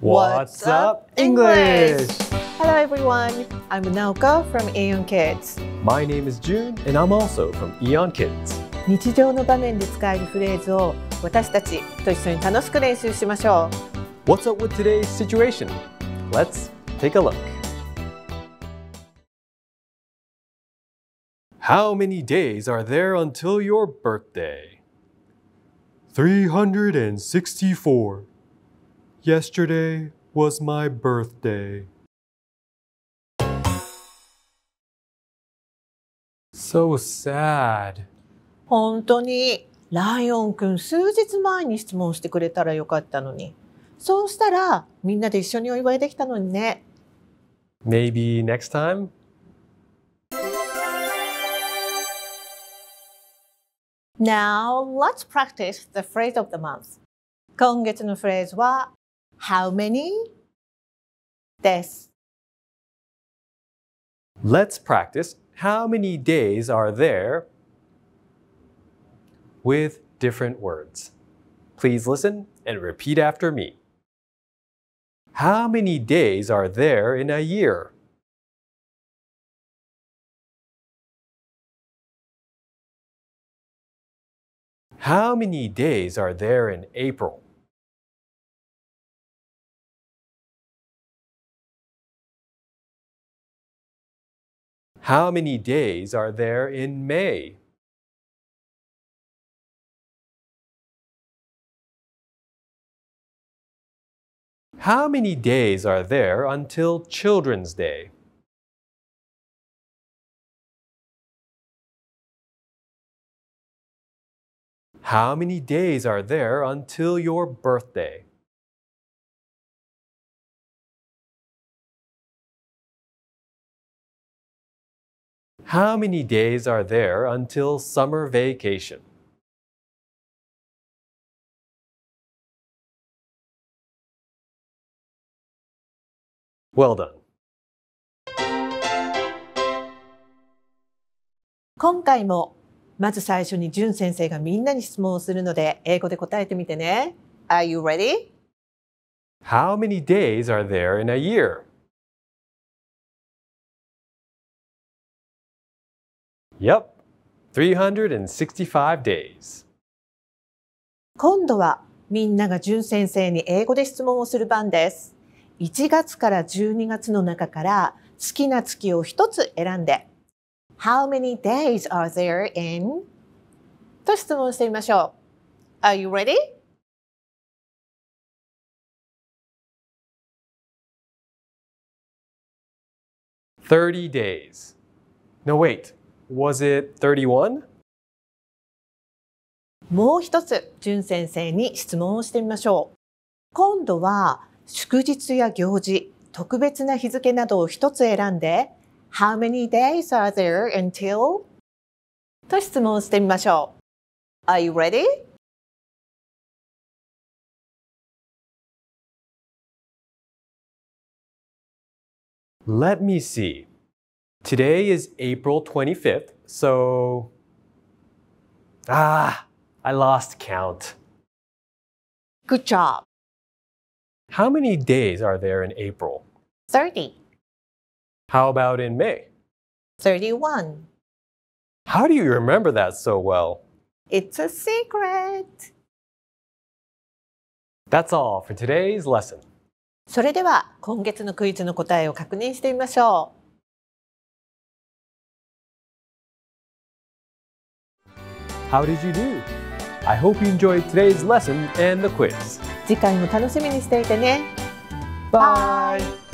What's up, English? Hello, everyone. I'm Naoka from Aeon Kids. My name is June, and I'm also from Aeon Kids. 日常の場面で使えるフレーズを私たちと一緒に楽しく練習しましょう。What's up with today's situation? Let's take a look. How many days are there until your birthday? 364. Yesterday was my birthday. So sad. 本当にライオンくん数日前に質問してくれたらよかったのにそうしたらみんなで一緒にお祝いできたのにね Maybe next time? Now month. of let's practice the phrase the 今月のフレーズは how many days? Let's practice how many days are there with different words. Please listen and repeat after me. How many days are there in a year? How many days are there in April? How many days are there in May? How many days are there until Children's Day? How many days are there until your birthday? How many days are there until summer vacation? Well done. 今回もまず最初にじゅん先生がみんなに質問をするので英語で答えてみてね。Are you ready? How many days are there in a year? Yep, 365 days. 今度はみんなが淳先生に英語で質問をする番です。1月から12月の中から好きな月を一つ選んで How many days are there in? と質問してみましょう。Are you ready? Thirty days. No, wait. Was it 31? もう一つ、淳先生に質問をしてみましょう。今度は、祝日や行事、特別な日付などを一つ選んで、How many days are there until? と質問してみましょう。Are you ready? Let me see. Today is April 25th, so. Ah, I lost count. Good job. How many days are there in April? 30. How about in May? 31. How do you remember that so well? It's a secret. That's all for today's lesson. それでは今月のクイズの答えを確認してみましょう。How did you do? I hope you enjoyed today's lesson and the quiz. 次回も楽しみにしていてね。Bye! Bye.